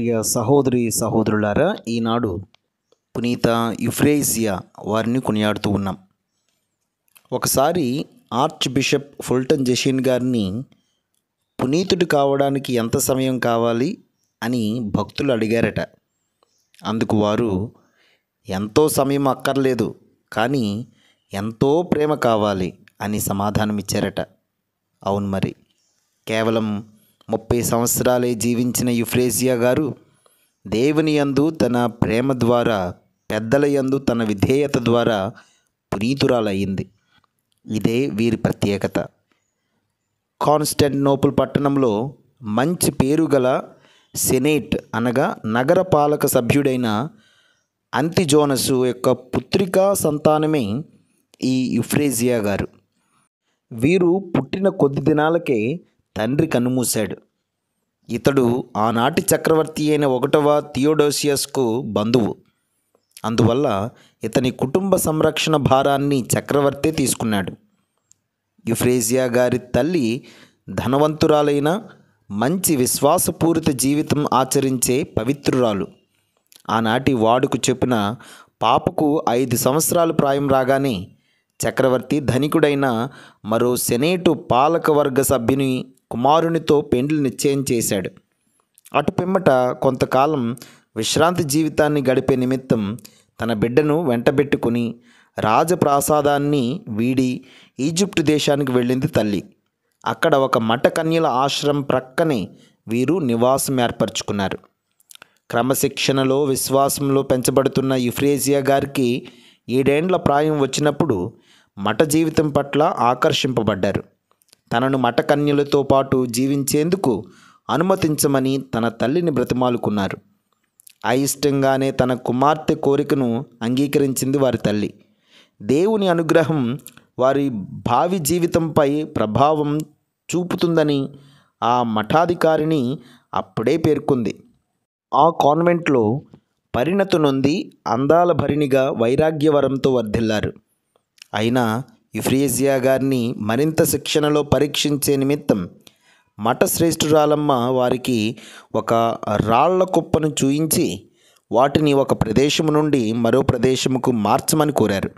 ప్రియ సహోదరి సహోదరులారా ఈనాడు పునీత యుఫ్రేసియా వారిని కొనియాడుతూ ఉన్నాం ఒకసారి ఆర్చ్ బిషప్ ఫుల్టన్ జషీన్ గారిని పునీతుడు కావడానికి ఎంత సమయం కావాలి అని భక్తులు అడిగారట అందుకు వారు ఎంతో సమయం అక్కర్లేదు కానీ ఎంతో ప్రేమ కావాలి అని సమాధానం ఇచ్చారట అవును మరి కేవలం ముప్పై సంవత్సరాలే జీవించిన యుఫ్రేజియా గారు దేవుని యందు తన ప్రేమ ద్వారా పెద్దల యందు తన విధేయత ద్వారా పునీతురాలయ్యింది ఇదే వీరి ప్రత్యేకత కాన్స్టాంటినోపుల్ పట్టణంలో మంచి పేరు గల సెనేట్ అనగా నగర పాలక సభ్యుడైన అంతిజోనసు యొక్క పుత్రికా సంతానమే ఈ యుఫ్రేజియా గారు వీరు పుట్టిన కొద్ది దినాలకే తండ్రి కన్నుమూశాడు ఇతడు ఆనాటి చక్రవర్తి అయిన ఒకటవ థియోడోసియస్కు బంధువు అందువల్ల ఇతని కుటుంబ సంరక్షణ భారాన్ని చక్రవర్తే తీసుకున్నాడు యుఫ్రేజియా గారి తల్లి ధనవంతురాలైన మంచి విశ్వాసపూరిత జీవితం ఆచరించే పవిత్రురాలు ఆనాటి వాడుకు చెప్పిన పాపకు ఐదు సంవత్సరాలు ప్రాయం రాగానే చక్రవర్తి ధనికుడైన మరో సెనేటు పాలకవర్గ సభ్యుని కుమారునితో పెండ్లు నిశ్చయం చేశాడు అటు పిమ్మట కొంతకాలం విశ్రాంతి జీవితాన్ని గడిపే నిమిత్తం తన బిడ్డను వెంటబెట్టుకుని రాజప్రాసాదాన్ని వీడి ఈజిప్టు దేశానికి వెళ్ళింది తల్లి అక్కడ ఒక మఠ కన్యల ఆశ్రమం ప్రక్కనే వీరు నివాసం ఏర్పరచుకున్నారు క్రమశిక్షణలో విశ్వాసంలో పెంచబడుతున్న యుఫ్రేజియా గారికి ఏడేండ్ల ప్రాయం వచ్చినప్పుడు మఠ జీవితం పట్ల ఆకర్షింపబడ్డారు తనను మఠకన్యలతో పాటు జీవించేందుకు అనుమతించమని తన తల్లిని బ్రతిమాలుకున్నారు అయిష్టంగానే తన కుమార్తె కోరికను అంగీకరించింది వారి తల్లి దేవుని అనుగ్రహం వారి భావి జీవితంపై ప్రభావం చూపుతుందని ఆ మఠాధికారిని అప్పుడే పేర్కొంది ఆ కాన్వెంట్లో పరిణతి నొంది అందాల భరిణిగా వైరాగ్యవరంతో వర్ధిల్లారు అయినా ఇఫ్రియేజియా గారిని మరింత శిక్షణలో పరీక్షించే నిమిత్తం మఠశ్రేష్ఠురాలమ్మ వారికి ఒక రాళ్ల కుప్పను చూయించి వాటిని ఒక ప్రదేశము నుండి మరో ప్రదేశముకు మార్చమని కోరారు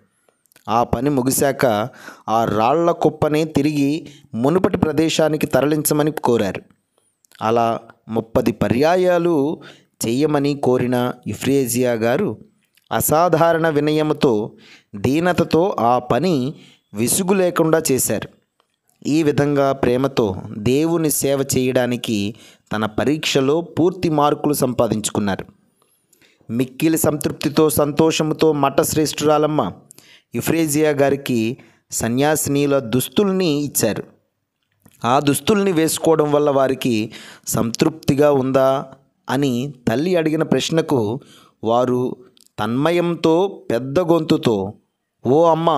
ఆ పని ముగిశాక ఆ రాళ్ల కుప్పనే తిరిగి మునుపటి ప్రదేశానికి తరలించమని కోరారు అలా ముప్పది పర్యాయాలు చేయమని కోరిన ఇఫ్రేజియా గారు అసాధారణ వినయముతో దీనతతో ఆ పని విసుగు లేకుండా చేశారు ఈ విధంగా ప్రేమతో దేవుని సేవ చేయడానికి తన పరీక్షలో పూర్తి మార్కులు సంపాదించుకున్నారు మిక్కిలి సంతృప్తితో సంతోషంతో మఠశ్రేష్ఠురాలమ్మ ఇఫ్రేజియా గారికి సన్యాసినీల దుస్తుల్ని ఇచ్చారు ఆ దుస్తుల్ని వేసుకోవడం వల్ల వారికి సంతృప్తిగా ఉందా అని తల్లి అడిగిన ప్రశ్నకు వారు తన్మయంతో పెద్ద గొంతుతో ఓ అమ్మ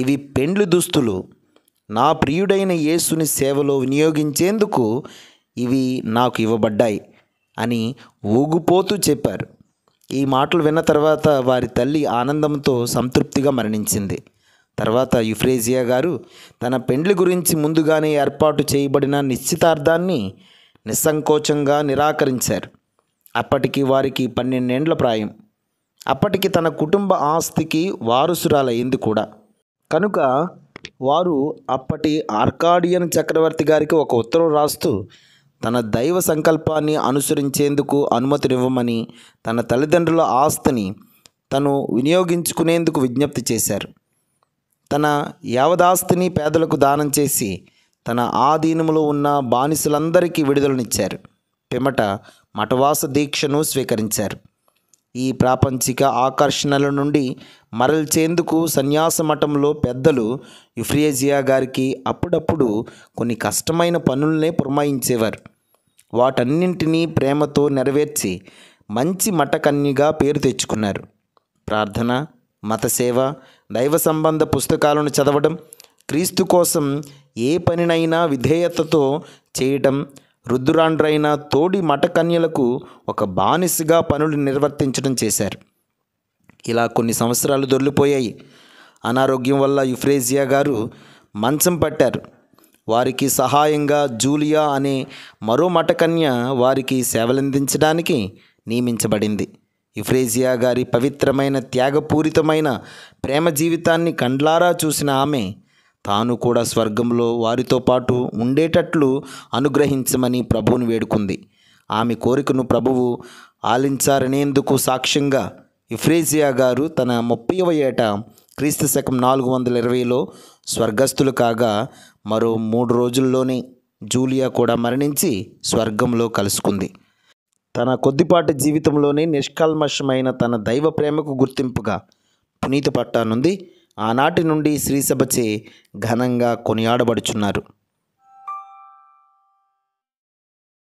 ఇవి పెండ్లు దుస్తులు నా ప్రియుడైన యేసుని సేవలో వినియోగించేందుకు ఇవి నాకు ఇవ్వబడ్డాయి అని ఊగుపోతూ చెప్పారు ఈ మాటలు విన్న తర్వాత వారి తల్లి ఆనందంతో సంతృప్తిగా మరణించింది తర్వాత యుఫ్రేజియా గారు తన పెండ్లి గురించి ముందుగానే ఏర్పాటు చేయబడిన నిశ్చితార్థాన్ని నిస్సంకోచంగా నిరాకరించారు అప్పటికి వారికి పన్నెండేండ్ల ప్రాయం అప్పటికి తన కుటుంబ ఆస్తికి వారసురాలయ్యింది కూడా కనుక వారు అప్పటి ఆర్కాడియన్ చక్రవర్తి గారికి ఒక ఉత్తరం రాస్తూ తన దైవ సంకల్పాన్ని అనుసరించేందుకు అనుమతినివ్వమని తన తల్లిదండ్రుల ఆస్తిని తను వినియోగించుకునేందుకు విజ్ఞప్తి చేశారు తన యావదాస్తిని పేదలకు దానం చేసి తన ఆధీనములో ఉన్న బానిసలందరికీ విడుదలనిచ్చారు పిమట మఠవాస దీక్షను స్వీకరించారు ఈ ప్రాపంచిక ఆకర్షణల నుండి మరల్చేందుకు సన్యాస మఠంలో పెద్దలు యుఫ్రియజియా గారికి అప్పుడప్పుడు కొన్ని కష్టమైన పనుల్నే పురమాయించేవారు వాటన్నింటినీ ప్రేమతో నెరవేర్చి మంచి మఠకన్యగా పేరు తెచ్చుకున్నారు ప్రార్థన మతసేవ దైవ సంబంధ పుస్తకాలను చదవడం క్రీస్తు కోసం ఏ పనినైనా విధేయతతో చేయటం రుద్రాండ్రైన తోడి మటకన్యలకు ఒక బానిసగా పనులు నిర్వర్తించడం చేశారు ఇలా కొన్ని సంవత్సరాలు దొరికిపోయాయి అనారోగ్యం వల్ల యుఫ్రేజియా గారు మంచం పట్టారు వారికి సహాయంగా జూలియా అనే మరో మటకన్య వారికి సేవలందించడానికి నియమించబడింది యుఫ్రేజియా గారి పవిత్రమైన త్యాగపూరితమైన ప్రేమ జీవితాన్ని కండ్లారా చూసిన ఆమె తాను కూడా స్వర్గంలో వారితో పాటు ఉండేటట్లు అనుగ్రహించమని ప్రభువును వేడుకుంది ఆమె కోరికను ప్రభువు ఆలించారనేందుకు సాక్ష్యంగా ఇఫ్రేజియా గారు తన ముప్పైవ ఏట క్రీస్తు శకం నాలుగు వందల ఇరవైలో స్వర్గస్థులు కాగా మరో మూడు రోజుల్లోనే జూలియా కూడా మరణించి స్వర్గంలో కలుసుకుంది తన కొద్దిపాటి జీవితంలోనే నిష్కల్మషమైన తన దైవ ప్రేమకు గుర్తింపుగా పునీత పట్టానుంది ఆనాటి నుండి శ్రీసభచే ఘనంగా కొనియాడబడుచున్నారు